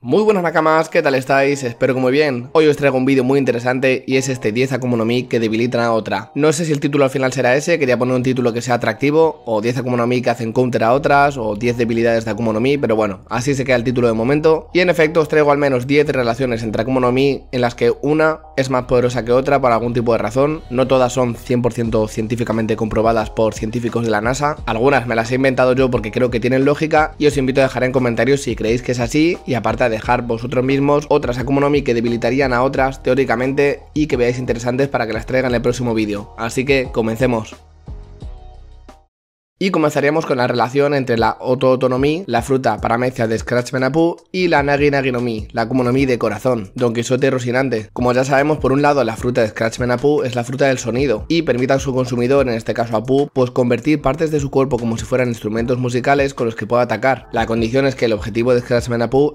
Muy buenas nakamas, ¿qué tal estáis? Espero que muy bien. Hoy os traigo un vídeo muy interesante y es este 10 Mi que debilitan a otra. No sé si el título al final será ese, quería poner un título que sea atractivo, o 10 Mi que hacen counter a otras, o 10 debilidades de Mi, pero bueno, así se queda el título de momento. Y en efecto os traigo al menos 10 relaciones entre Mi en las que una es más poderosa que otra por algún tipo de razón, no todas son 100% científicamente comprobadas por científicos de la NASA, algunas me las he inventado yo porque creo que tienen lógica y os invito a dejar en comentarios si creéis que es así y aparte dejar vosotros mismos, otras Akumonomi que debilitarían a otras teóricamente y que veáis interesantes para que las traiga en el próximo vídeo. Así que comencemos. Y comenzaremos con la relación entre la Oto la fruta paramecia de Scratch y la naginaginomi, la Kumonomi de corazón, Don Quixote Rosinante. Como ya sabemos, por un lado, la fruta de Scratch es la fruta del sonido, y permite a su consumidor, en este caso a pues convertir partes de su cuerpo como si fueran instrumentos musicales con los que pueda atacar. La condición es que el objetivo de Scratch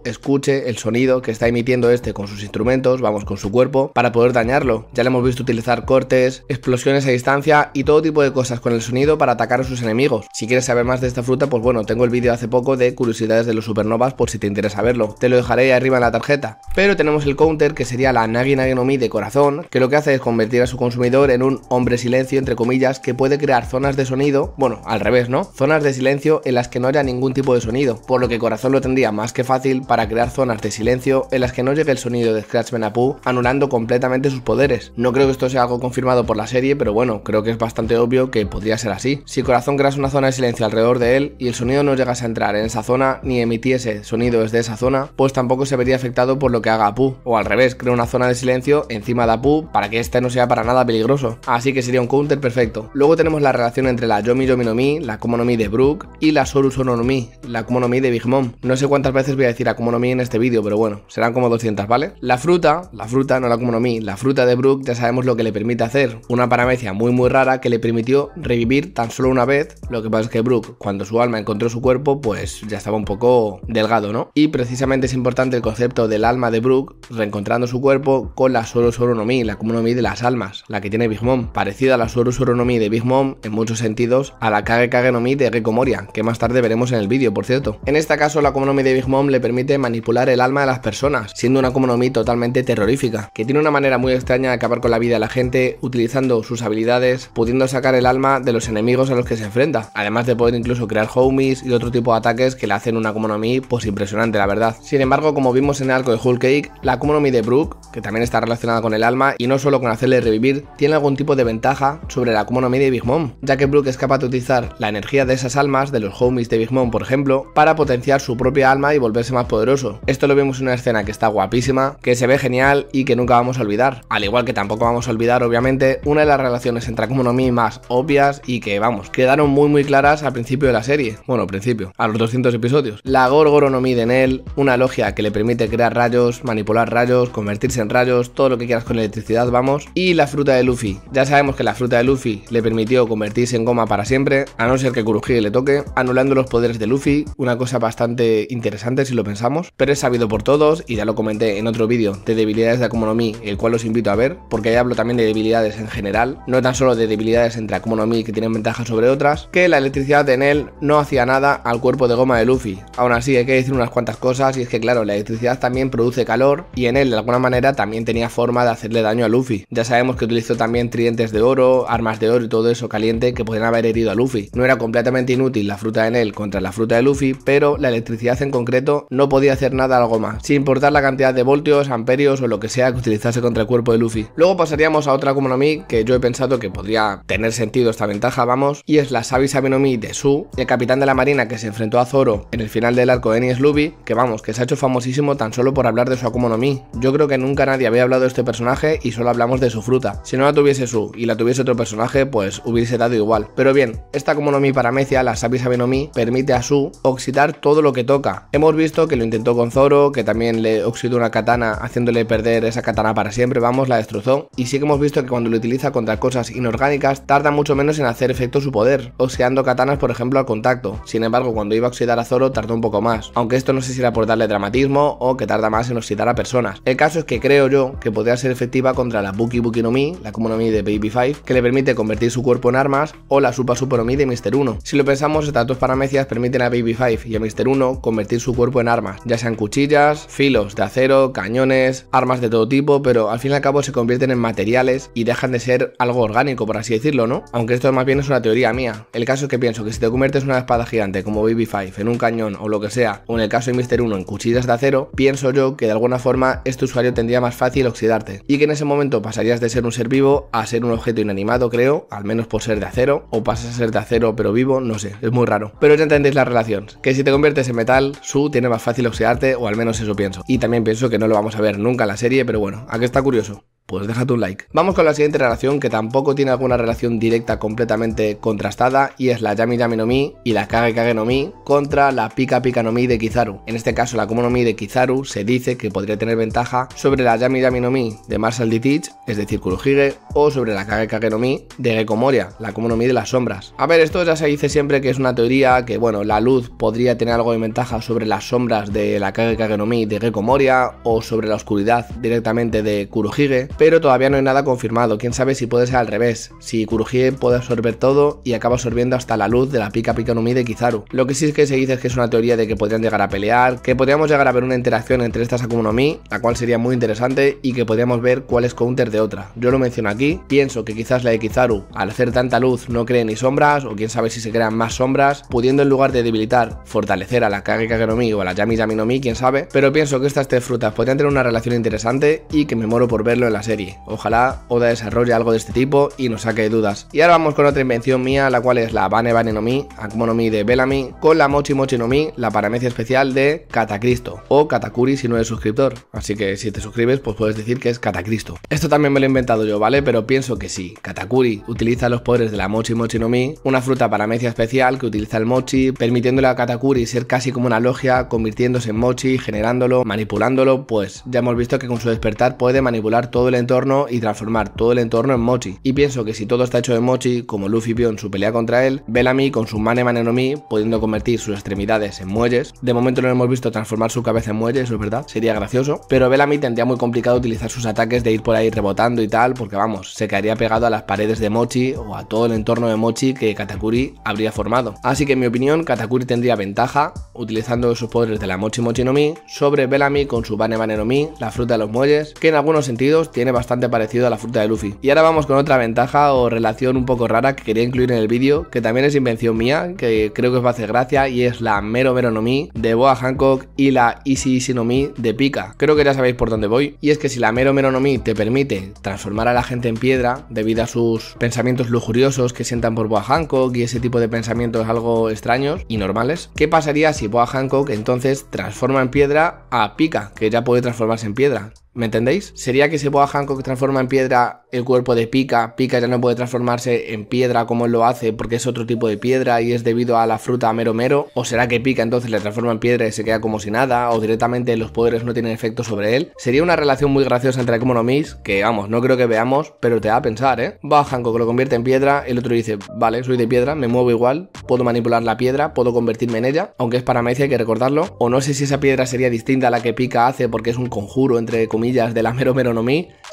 escuche el sonido que está emitiendo este con sus instrumentos, vamos, con su cuerpo, para poder dañarlo. Ya le hemos visto utilizar cortes, explosiones a distancia y todo tipo de cosas con el sonido para atacar a sus enemigos si quieres saber más de esta fruta, pues bueno, tengo el vídeo hace poco de curiosidades de los supernovas por si te interesa verlo. Te lo dejaré arriba en la tarjeta. Pero tenemos el counter que sería la Nagi Naginomi de corazón, que lo que hace es convertir a su consumidor en un hombre silencio, entre comillas, que puede crear zonas de sonido, bueno, al revés, ¿no? Zonas de silencio en las que no haya ningún tipo de sonido, por lo que corazón lo tendría más que fácil para crear zonas de silencio en las que no llegue el sonido de Scratch Menapu, anulando completamente sus poderes. No creo que esto sea algo confirmado por la serie, pero bueno, creo que es bastante obvio que podría ser así. Si corazón creas una zona de silencio alrededor de él y el sonido no llegase a entrar en esa zona ni emitiese sonidos desde esa zona, pues tampoco se vería afectado por lo que haga Apu. O al revés, crea una zona de silencio encima de Apu para que este no sea para nada peligroso. Así que sería un counter perfecto. Luego tenemos la relación entre la Yomi Yomi no Mi, la Kumo Mi de Brook y la Soru sononomi, no Mi, la Kumo no Mi de Big Mom. No sé cuántas veces voy a decir a no Mi en este vídeo, pero bueno, serán como 200, ¿vale? La fruta, la fruta, no la Kumo no Mi, la fruta de Brook ya sabemos lo que le permite hacer. Una paramecia muy muy rara que le permitió revivir tan solo una vez lo que pasa es que Brooke, cuando su alma encontró su cuerpo, pues ya estaba un poco delgado, ¿no? Y precisamente es importante el concepto del alma de Brooke reencontrando su cuerpo con la Soro Soronomi, la Kumonomi de las almas, la que tiene Big Mom, parecida a la Soro de Big Mom en muchos sentidos a la Kage Kage de Rekomoria, que más tarde veremos en el vídeo, por cierto. En este caso, la Kumonomi de Big Mom le permite manipular el alma de las personas, siendo una Kumonomi totalmente terrorífica, que tiene una manera muy extraña de acabar con la vida de la gente utilizando sus habilidades, pudiendo sacar el alma de los enemigos a los que se enfrenta Además de poder incluso crear homies y otro tipo de ataques que le hacen una Mi pues impresionante, la verdad. Sin embargo, como vimos en el arco de Hulk Cake, la Mi de Brook, que también está relacionada con el alma y no solo con hacerle revivir, tiene algún tipo de ventaja sobre la Mi de Big Mom, ya que Brook es capaz de utilizar la energía de esas almas, de los homies de Big Mom por ejemplo, para potenciar su propia alma y volverse más poderoso. Esto lo vemos en una escena que está guapísima, que se ve genial y que nunca vamos a olvidar. Al igual que tampoco vamos a olvidar, obviamente, una de las relaciones entre Mi más obvias y que, vamos, quedaron muy muy claras al principio de la serie. Bueno, al principio, a los 200 episodios. La Gorgoronomid en él, una logia que le permite crear rayos, manipular rayos, convertirse en rayos, todo lo que quieras con electricidad, vamos. Y la fruta de Luffy. Ya sabemos que la fruta de Luffy le permitió convertirse en goma para siempre, a no ser que Kuruhige le toque, anulando los poderes de Luffy, una cosa bastante interesante si lo pensamos, pero es sabido por todos y ya lo comenté en otro vídeo de debilidades de Akuma el cual los invito a ver, porque ahí hablo también de debilidades en general, no tan solo de debilidades entre Akumonomi que tienen ventajas sobre otras, que la electricidad en él no hacía nada al cuerpo de goma de Luffy. Aún así, hay que decir unas cuantas cosas, y es que claro, la electricidad también produce calor, y en él de alguna manera también tenía forma de hacerle daño a Luffy. Ya sabemos que utilizó también tridentes de oro, armas de oro y todo eso caliente que podían haber herido a Luffy. No era completamente inútil la fruta en él contra la fruta de Luffy, pero la electricidad en concreto no podía hacer nada al goma, sin importar la cantidad de voltios, amperios o lo que sea que utilizase contra el cuerpo de Luffy. Luego pasaríamos a otra como no Mi que yo he pensado que podría tener sentido esta ventaja, vamos, y es la sabia Sabinomi de Su, el capitán de la marina que se enfrentó a Zoro en el final del arco de Enies que vamos, que se ha hecho famosísimo tan solo por hablar de su Akumo Mi. Yo creo que nunca nadie había hablado de este personaje y solo hablamos de su fruta. Si no la tuviese Su y la tuviese otro personaje, pues hubiese dado igual. Pero bien, esta Akumonomi no Mi paramecia, la Sabi Sabinomi, permite a Su oxidar todo lo que toca. Hemos visto que lo intentó con Zoro, que también le oxidó una katana haciéndole perder esa katana para siempre, vamos, la destrozó. Y sí que hemos visto que cuando lo utiliza contra cosas inorgánicas, tarda mucho menos en hacer efecto su poder. O oxidando katanas, por ejemplo, al contacto. Sin embargo, cuando iba a oxidar a Zoro tardó un poco más, aunque esto no sé si era por darle dramatismo o que tarda más en oxidar a personas. El caso es que creo yo que podría ser efectiva contra la Buki Buki no Mi, la mi de Baby 5, que le permite convertir su cuerpo en armas, o la Supa Mi de Mister 1. Si lo pensamos, estas dos paramecias permiten a Baby 5 y a Mister 1 convertir su cuerpo en armas, ya sean cuchillas, filos de acero, cañones, armas de todo tipo, pero al fin y al cabo se convierten en materiales y dejan de ser algo orgánico, por así decirlo, ¿no? Aunque esto más bien es una teoría mía. El caso es que pienso que si te conviertes en una espada gigante como BB-5 en un cañón o lo que sea, o en el caso de Mister 1 en cuchillas de acero, pienso yo que de alguna forma este usuario tendría más fácil oxidarte y que en ese momento pasarías de ser un ser vivo a ser un objeto inanimado, creo, al menos por ser de acero, o pasas a ser de acero pero vivo, no sé, es muy raro. Pero ya entendéis la relación, que si te conviertes en metal, su tiene más fácil oxidarte, o al menos eso pienso. Y también pienso que no lo vamos a ver nunca en la serie, pero bueno, aquí está curioso pues deja tu like. Vamos con la siguiente relación que tampoco tiene alguna relación directa completamente contrastada y es la Yami Yami no Mi y la Kage Kage no Mi contra la Pika Pika no Mi de Kizaru. En este caso la Kumo Mi de Kizaru se dice que podría tener ventaja sobre la Yami Yami no Mi de Marshall Teach es decir Kurohige, o sobre la Kage Kage no Mi de Gekomoria la Kumo Mi de las sombras. A ver, esto ya se dice siempre que es una teoría que bueno, la luz podría tener algo de ventaja sobre las sombras de la Kage Kage no Mi de Gekomoria o sobre la oscuridad directamente de Kurohige pero todavía no hay nada confirmado. Quién sabe si puede ser al revés, si Kuruji puede absorber todo y acaba absorbiendo hasta la luz de la pica pica Mi de Kizaru. Lo que sí es que se dice es que es una teoría de que podrían llegar a pelear, que podríamos llegar a ver una interacción entre estas Akuma no Mi, la cual sería muy interesante y que podríamos ver cuál es counter de otra. Yo lo menciono aquí, pienso que quizás la de Kizaru, al hacer tanta luz, no cree ni sombras, o quién sabe si se crean más sombras, pudiendo en lugar de debilitar, fortalecer a la Kage Kage no Mi o a la Yami Yami no Mi, quién sabe, pero pienso que estas tres frutas podrían tener una relación interesante y que me muero por verlo en la serie. Ojalá Oda desarrolle algo de este tipo y nos saque de dudas. Y ahora vamos con otra invención mía, la cual es la Bane Bane no Mi, Akumo de Bellamy, con la Mochi Mochi no Mi, la paramecia especial de Catacristo, o Katakuri si no eres suscriptor. Así que si te suscribes, pues puedes decir que es Catacristo. Esto también me lo he inventado yo, ¿vale? Pero pienso que sí. Katakuri utiliza los poderes de la Mochi Mochi no Mi, una fruta paramecia especial que utiliza el Mochi, permitiéndole a Katakuri ser casi como una logia, convirtiéndose en Mochi, generándolo, manipulándolo, pues ya hemos visto que con su despertar puede manipular todo el entorno y transformar todo el entorno en mochi. Y pienso que si todo está hecho de mochi, como Luffy vio en su pelea contra él, Bellamy con su Mane Mane no Mi, pudiendo convertir sus extremidades en muelles. De momento no hemos visto transformar su cabeza en muelles, eso es verdad, sería gracioso. Pero Bellamy tendría muy complicado utilizar sus ataques de ir por ahí rebotando y tal, porque vamos, se quedaría pegado a las paredes de Mochi o a todo el entorno de Mochi que Katakuri habría formado. Así que en mi opinión, Katakuri tendría ventaja utilizando sus poderes de la Mochi Mochi no Mi sobre Bellamy con su mane mane no Mi, la fruta de los muelles, que en algunos sentidos tiene tiene bastante parecido a la fruta de Luffy. Y ahora vamos con otra ventaja o relación un poco rara que quería incluir en el vídeo, que también es invención mía, que creo que os va a hacer gracia, y es la Mero Mero no Mi de Boa Hancock y la Easy Easy no Mi de Pika. Creo que ya sabéis por dónde voy. Y es que si la Mero Mero no Mi te permite transformar a la gente en piedra debido a sus pensamientos lujuriosos que sientan por Boa Hancock y ese tipo de pensamientos algo extraños y normales, ¿qué pasaría si Boa Hancock entonces transforma en piedra a Pika, que ya puede transformarse en piedra? ¿Me entendéis? ¿Sería que si Boa que transforma en piedra el cuerpo de Pika, Pika ya no puede transformarse en piedra como él lo hace porque es otro tipo de piedra y es debido a la fruta mero mero? ¿O será que Pika entonces le transforma en piedra y se queda como si nada? ¿O directamente los poderes no tienen efecto sobre él? Sería una relación muy graciosa entre Akumonomis, que vamos, no creo que veamos, pero te da a pensar, ¿eh? Boa Hancock lo convierte en piedra, el otro dice, vale, soy de piedra, me muevo igual, puedo manipular la piedra, puedo convertirme en ella, aunque es para Mecia, hay que recordarlo. O no sé si esa piedra sería distinta a la que Pika hace porque es un conjuro entre de la Mero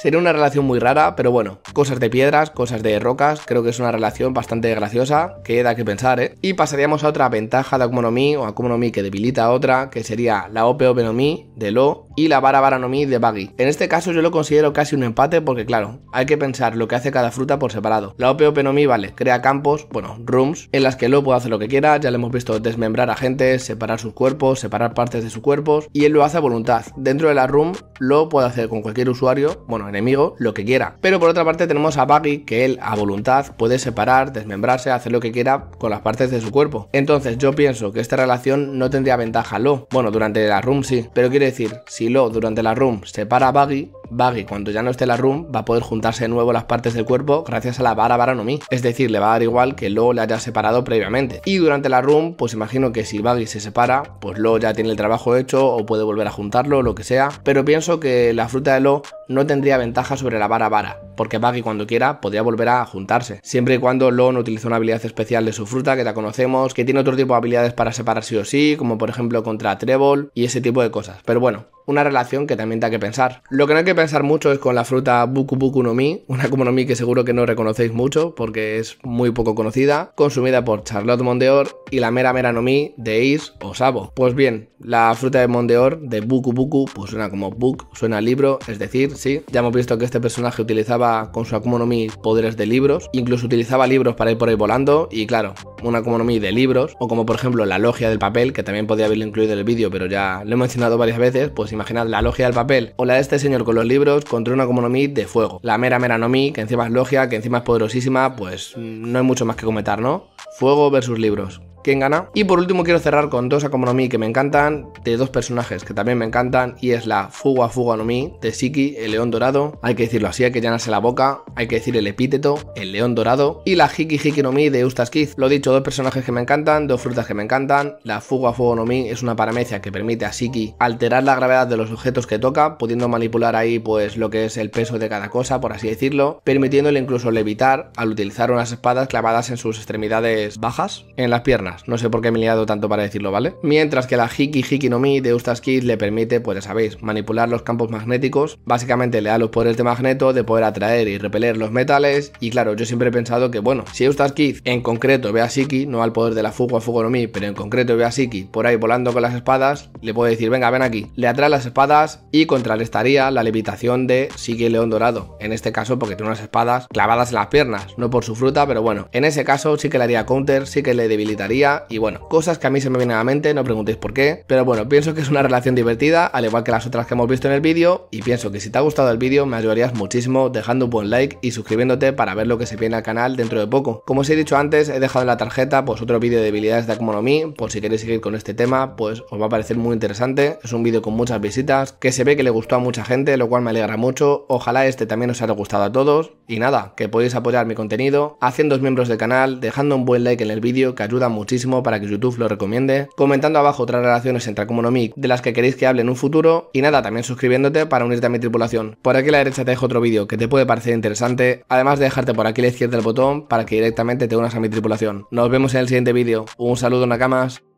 Sería una relación muy rara, pero bueno, cosas de piedras, cosas de rocas, creo que es una relación bastante graciosa, que da que pensar, ¿eh? Y pasaríamos a otra ventaja de Akumonomi o Akumonomi que debilita a otra, que sería la OP, de Lo, y la vara Baranomi de Baggy. En este caso yo lo considero casi un empate porque claro, hay que pensar lo que hace cada fruta por separado. La OP mi vale, crea campos, bueno, rooms, en las que lo puede hacer lo que quiera, ya le hemos visto desmembrar a gente, separar sus cuerpos, separar partes de sus cuerpos, y él lo hace a voluntad. Dentro de la room lo puede hacer con cualquier usuario, bueno, enemigo, lo que quiera. Pero por otra parte tenemos a Baggy, que él a voluntad puede separar, desmembrarse, hacer lo que quiera con las partes de su cuerpo. Entonces yo pienso que esta relación no tendría ventaja Lo. Bueno, durante la room sí, pero quiere decir, si durante la room separa a Baggy, Baggy, cuando ya no esté la room, va a poder juntarse de nuevo las partes del cuerpo gracias a la vara mi, Es decir, le va a dar igual que lo le haya separado previamente. Y durante la room, pues imagino que si Baggy se separa, pues Lo ya tiene el trabajo hecho o puede volver a juntarlo, o lo que sea. Pero pienso que la fruta de Lo no tendría ventaja sobre la vara vara, porque Baggy cuando quiera podría volver a juntarse. Siempre y cuando Lo no utilice una habilidad especial de su fruta, que ya conocemos, que tiene otro tipo de habilidades para separar sí o sí, como por ejemplo contra Trébol y ese tipo de cosas. Pero bueno, una relación que también da que pensar. Lo que no hay que pensar mucho es con la fruta Buku Buku no Mi, una no que seguro que no reconocéis mucho porque es muy poco conocida, consumida por Charlotte Mondeor y la mera mera no de Ace o Sabo. Pues bien, la fruta de Mondeor de Buku Buku pues suena como book suena libro, es decir, sí, ya hemos visto que este personaje utilizaba con su Akumo poderes de libros, incluso utilizaba libros para ir por ahí volando y claro, una kumonomi de libros o como por ejemplo la logia del papel que también podría haberlo incluido en el vídeo pero ya lo he mencionado varias veces, pues imaginad la logia del papel o la de este señor con los libros contra una como Nomi de fuego. La mera mera Nomi, que encima es logia, que encima es poderosísima, pues mm, no hay mucho más que comentar, ¿no? Fuego versus libros quién gana. Y por último quiero cerrar con dos Akomonomi que me encantan, de dos personajes que también me encantan, y es la Fuga Fuga no Mi de Siki, el león dorado. Hay que decirlo así, hay que llenarse la boca, hay que decir el epíteto, el león dorado, y la Hiki Hiki no Mi de Eustace Lo dicho, dos personajes que me encantan, dos frutas que me encantan. La Fuga Fuga no Mi es una paramecia que permite a Siki alterar la gravedad de los objetos que toca, pudiendo manipular ahí pues lo que es el peso de cada cosa, por así decirlo, permitiéndole incluso levitar al utilizar unas espadas clavadas en sus extremidades bajas, en las piernas. No sé por qué me he liado tanto para decirlo, ¿vale? Mientras que la Hiki Hiki no Mi de Eustace le permite, pues ya sabéis, manipular los campos magnéticos. Básicamente le da los poderes de magneto de poder atraer y repeler los metales. Y claro, yo siempre he pensado que, bueno, si Eustace Kid en concreto ve a Shiki, no al poder de la Fugo a Fugo no Mi, pero en concreto ve a Shiki por ahí volando con las espadas, le puede decir, venga, ven aquí. Le atrae las espadas y contrarrestaría la levitación de siki León Dorado. En este caso, porque tiene unas espadas clavadas en las piernas, no por su fruta, pero bueno, en ese caso sí que le haría counter, sí que le debilitaría y bueno, cosas que a mí se me vienen a la mente, no preguntéis por qué, pero bueno, pienso que es una relación divertida, al igual que las otras que hemos visto en el vídeo, y pienso que si te ha gustado el vídeo me ayudarías muchísimo dejando un buen like y suscribiéndote para ver lo que se viene al canal dentro de poco. Como os he dicho antes, he dejado en la tarjeta pues otro vídeo de habilidades de economía por si queréis seguir con este tema, pues os va a parecer muy interesante, es un vídeo con muchas visitas, que se ve que le gustó a mucha gente, lo cual me alegra mucho, ojalá este también os haya gustado a todos, y nada, que podéis apoyar mi contenido, haciendo miembros del canal, dejando un buen like en el vídeo que ayuda mucho para que YouTube lo recomiende, comentando abajo otras relaciones entre Mic de las que queréis que hable en un futuro y nada, también suscribiéndote para unirte a mi tripulación. Por aquí a la derecha te dejo otro vídeo que te puede parecer interesante, además de dejarte por aquí a la izquierda el botón para que directamente te unas a mi tripulación. Nos vemos en el siguiente vídeo. Un saludo Nakamas.